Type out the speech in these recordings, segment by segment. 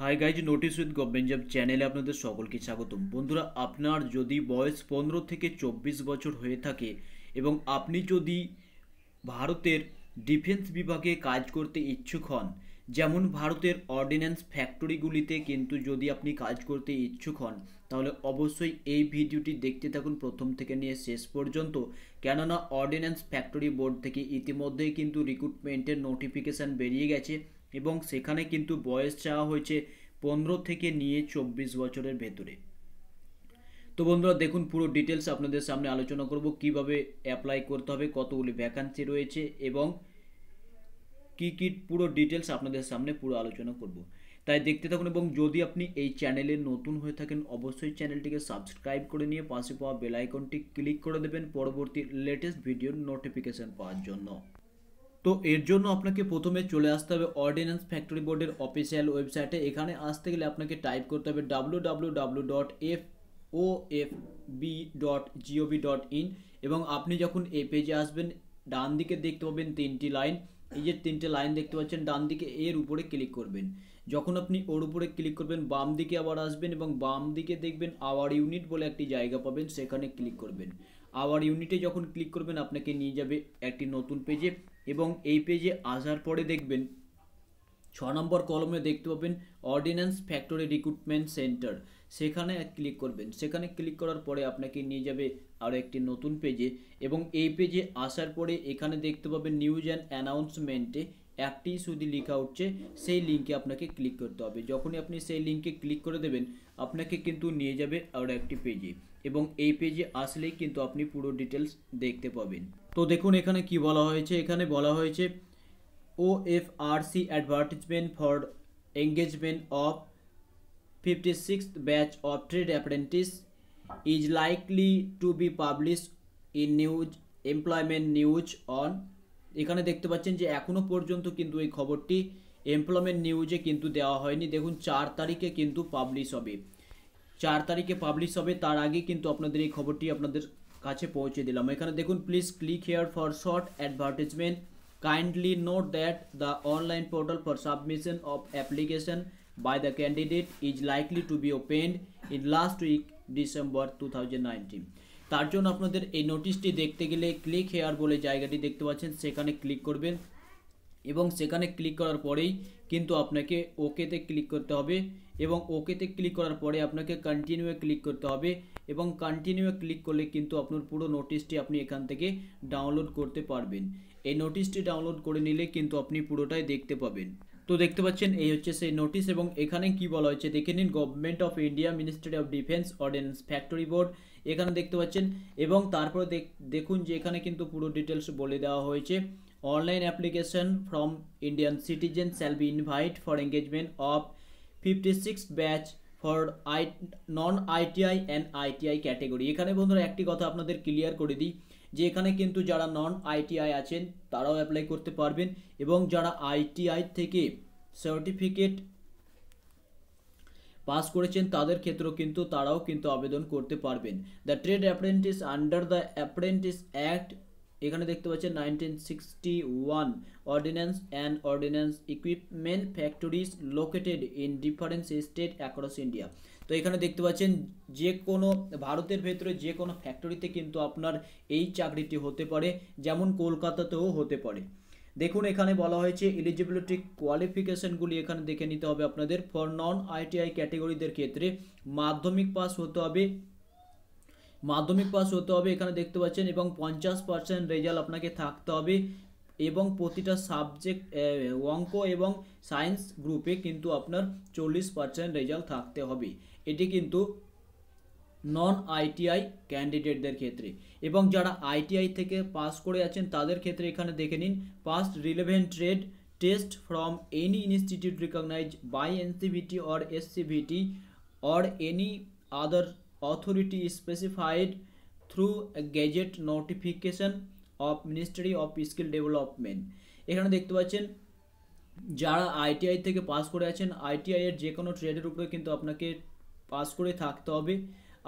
high guys notice with government job চ্যানেলে আপনাদের সকলকে স্বাগতম বন্ধুরা আপনার যদি বয়স পনেরো থেকে চব্বিশ বছর হয়ে থাকে এবং আপনি যদি ভারতের ডিফেন্স বিভাগে কাজ করতে ইচ্ছুক হন যেমন ভারতের অর্ডিন্যান্স ফ্যাক্টরিগুলিতে কিন্তু যদি আপনি কাজ করতে ইচ্ছুক হন তাহলে অবশ্যই এই ভিডিওটি দেখতে থাকুন প্রথম থেকে নিয়ে শেষ পর্যন্ত কেননা অর্ডিন্যান্স ফ্যাক্টরি বোর্ড থেকে ইতিমধ্যেই কিন্তু রিক্রুটমেন্টের নোটিফিকেশান বেরিয়ে গেছে এবং সেখানে কিন্তু বয়স চাওয়া হয়েছে পনেরো থেকে নিয়ে চব্বিশ বছরের ভেতরে তো বন্ধুরা দেখুন পুরো ডিটেলস আপনাদের সামনে আলোচনা করব কিভাবে অ্যাপ্লাই করতে হবে কতগুলি ভ্যাকান্সি রয়েছে এবং কি কি পুরো ডিটেলস আপনাদের সামনে পুরো আলোচনা করব তাই দেখতে থাকুন এবং যদি আপনি এই চ্যানেলে নতুন হয়ে থাকেন অবশ্যই চ্যানেলটিকে সাবস্ক্রাইব করে নিয়ে পাশে পাওয়া বেলাইকনটি ক্লিক করে দেবেন পরবর্তী লেটেস্ট ভিডিওর নোটিফিকেশান পাওয়ার জন্য তো এর জন্য আপনাকে প্রথমে চলে আসতে হবে অর্ডিন্যান্স ফ্যাক্টরি বোর্ডের অফিসিয়াল ওয়েবসাইটে এখানে আসতে গেলে আপনাকে টাইপ করতে হবে W dot F O F B dot dot in এবং আপনি যখন এই পেজে আসবেন ডান দিকে দেখতে পাবেন তিনটি লাইন এই যে তিনটে লাইন দেখতে পাচ্ছেন ডান দিকে এর উপরে ক্লিক করবেন যখন আপনি ওর উপরে ক্লিক করবেন বাম দিকে আবার আসবেন এবং বাম দিকে দেখবেন আওয়ার ইউনিট বলে একটি জায়গা পাবেন সেখানে ক্লিক করবেন আওয়ার ইউনিটে যখন ক্লিক করবেন আপনাকে নিয়ে যাবে একটি নতুন পেজে এবং এই পেজে আসার পরে দেখবেন ছ নম্বর কলমে দেখতে পাবেন অর্ডিন্যান্স ফ্যাক্টরি রিক্রুটমেন্ট সেন্টার সেখানে ক্লিক করবেন সেখানে ক্লিক করার পরে আপনাকে নিয়ে যাবে আরও একটি নতুন পেজে এবং এই পেজে আসার পরে এখানে দেখতে পাবেন নিউজ অ্যান্ড অ্যানাউন্সমেন্টে অ্যাপটি শুধু লেখা উঠছে সেই লিঙ্কে আপনাকে ক্লিক করতে হবে যখনই আপনি সেই লিঙ্কে ক্লিক করে দেবেন আপনাকে কিন্তু নিয়ে যাবে আর একটি পেজে এবং এই পেজে আসলেই কিন্তু আপনি পুরো ডিটেলস দেখতে পাবেন তো দেখুন এখানে কি বলা হয়েছে এখানে বলা হয়েছে O F R C advertisement for engagement of fifty six batch of trade apprentice is likely to be publish in news employment news on এখানে দেখতে পাচ্ছেন যে এখনও পর্যন্ত কিন্তু এই খবরটি এমপ্লয়মেন্ট নিউজে কিন্তু দেওয়া হয়নি দেখুন চার তারিখে কিন্তু পাবলিশ হবে চার তারিখে পাবলিশ হবে তার আগে কিন্তু আপনাদের এই খবরটি আপনাদের কাছে পৌঁছে দিলাম এখানে দেখুন please click here for short advertisement kindly note that the online portal for submission of application by the candidate is likely to be opened in last week December 2019 তার জন্য আপনাদের এই নোটিশটি দেখতে গেলে ক্লিক হেয়ার বলে জায়গাটি দেখতে পাচ্ছেন সেখানে ক্লিক করবেন এবং সেখানে ক্লিক করার পরেই কিন্তু আপনাকে ওকেতে ক্লিক করতে হবে এবং ওকেতে ক্লিক করার পরে আপনাকে কন্টিনিউয়ে ক্লিক করতে হবে এবং কন্টিনিউয়ে ক্লিক করলে কিন্তু আপনার পুরো নোটিশটি আপনি এখান থেকে ডাউনলোড করতে পারবেন এই নোটিশটি ডাউনলোড করে নিলে কিন্তু আপনি পুরোটাই দেখতে পাবেন তো দেখতে পাচ্ছেন এই হচ্ছে সেই নোটিশ এবং এখানে কি বলা হয়েছে দেখে নিন government of India ministry of defence ordnance factory board এখানে দেখতে পাচ্ছেন এবং তারপর দেখুন যে এখানে কিন্তু পুরো ডিটেলস বলে দেওয়া হয়েছে online application from Indian citizen shall be invite for engagement of fifty six batch for I non ITI and ITI category এখানে বন্ধুরা একটি কথা আপনাদের ক্লিয়ার করে দিই যে এখানে কিন্তু যারা নন আইটিআই আছেন তারাও অ্যাপ্লাই করতে পারবেন এবং যারা আইটিআই থেকে সার্টিফিকেট পাস করেছেন তাদের ক্ষেত্রেও কিন্তু তারাও কিন্তু আবেদন করতে পারবেন the trade apprentice under the apprentice act এখানে দেখতে পাচ্ছেন nineteen sixty one ordnance and ordnance equipment factories located in difference state across India তো এখানে দেখতে পাচ্ছেন যে কোনো ভারতের ভেতরে যে কোনো ফ্যাক্টরিতে কিন্তু আপনার এই চাকরিটি হতে পারে যেমন কলকাতাতেও হতে পারে দেখুন এখানে বলা হয়েছে এলিজিবিলিটি কোয়ালিফিকেশানগুলি এখানে দেখে নিতে হবে আপনাদের ফর নন আইটিআই ক্যাটেগরিদের ক্ষেত্রে মাধ্যমিক পাস হতে হবে মাধ্যমিক পাস হতে হবে এখানে দেখতে পাচ্ছেন এবং পঞ্চাশ পার্সেন্ট রেজাল্ট আপনাকে থাকতে হবে এবং প্রতিটা সাবজেক্ট অঙ্ক এবং সায়েন্স গ্রুপে কিন্তু আপনার চল্লিশ পার্সেন্ট রেজাল্ট থাকতে হবে এটি কিন্তু নন আইটিআই ক্যান্ডিডেটদের ক্ষেত্রে এবং যারা আইটিআই থেকে পাস করে আছেন তাদের ক্ষেত্রে এখানে দেখে নিন past relevant trade test from any institute recognise by NCVT or SCVT or any other authority specified through gazette notification of ministry of skill development এখানে দেখতে পাচ্ছেন যারা আইটিআই থেকে পাস করে আছেন আইটিআইয়ের যে কোনো ট্রেডের উপরে কিন্তু আপনাকে পাস করে থাকতে হবে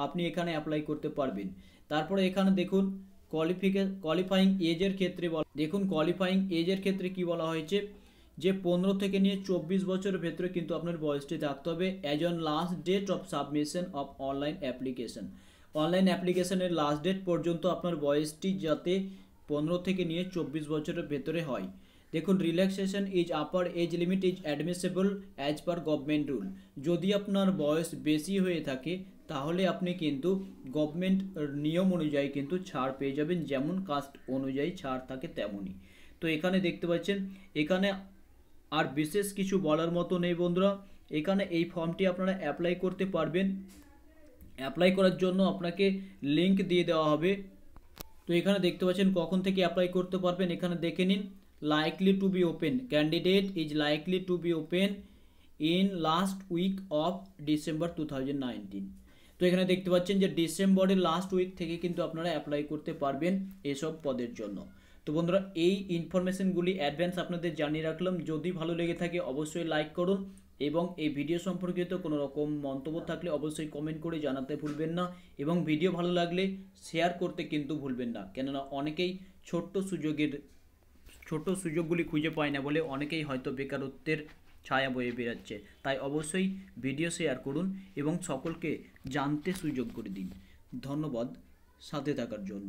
আপনি এখানে অ্যাপ্লাই করতে পারবেন তারপরে এখানে দেখুন কোয়ালিফিকে কোয়ালিফাইং এজের ক্ষেত্রে বলা দেখুন কোয়ালিফাইং এজের ক্ষেত্রে কি বলা হয়েছে যে পনেরো থেকে নিয়ে চব্বিশ বছরের ভেতরে কিন্তু আপনার বয়সটি থাকতে হবে as on last date of submission of online application online অ্যাপ্লিকেশনের লাস্ট ডেট পর্যন্ত আপনার বয়সটি যাতে পনেরো থেকে নিয়ে চব্বিশ বছরের ভেতরে হয় দেখুন relaxation is upper age limit is admissible as per government rule যদি আপনার বয়স বেশি হয়ে থাকে তাহলে আপনি কিন্তু গভর্নমেন্ট নিয়ম অনুযায়ী কিন্তু ছাড় পেয়ে যাবেন যেমন কাস্ট অনুযায়ী ছাড় থাকে তেমনই তো এখানে দেখতে পাচ্ছেন এখানে আর বিশেষ কিছু বলার মতো নেই বন্ধুরা এখানে এই ফর্মটি আপনারা অ্যাপ্লাই করতে পারবেন অ্যাপ্লাই করার জন্য আপনাকে লিংক দিয়ে দেওয়া হবে তো এখানে দেখতে পাচ্ছেন কখন থেকে অ্যাপ্লাই করতে পারবেন এখানে দেখে নিন likely to be open candidate is likely to be open in last week of December two thousand তো এখানে দেখতে পাচ্ছেন যে ডিসেম্বরের লাস্ট উইক থেকে কিন্তু আপনারা অ্যাপ্লাই করতে পারবেন এসব পদের জন্য তো বন্ধুরা এই ইনফরমেশনগুলি অ্যাডভান্স আপনাদের জানিয়ে রাখলাম যদি ভালো লেগে থাকে অবশ্যই লাইক করুন এবং এই ভিডিও সম্পর্কিত কোনো রকম মন্তব্য থাকলে অবশ্যই কমেন্ট করে জানাতে ভুলবেন না এবং ভিডিও ভালো লাগলে শেয়ার করতে কিন্তু ভুলবেন না কেননা অনেকেই ছোট্ট সুযোগের ছোট সুযোগগুলি খুঁজে পায় না বলে অনেকেই হয়তো বেকারত্বের ছায়া বয়ে বেড়াচ্ছে তাই অবশ্যই ভিডিও শেয়ার করুন এবং সকলকে জানতে সুযোগ করে দিন ধন্যবাদ সাথে থাকার জন্য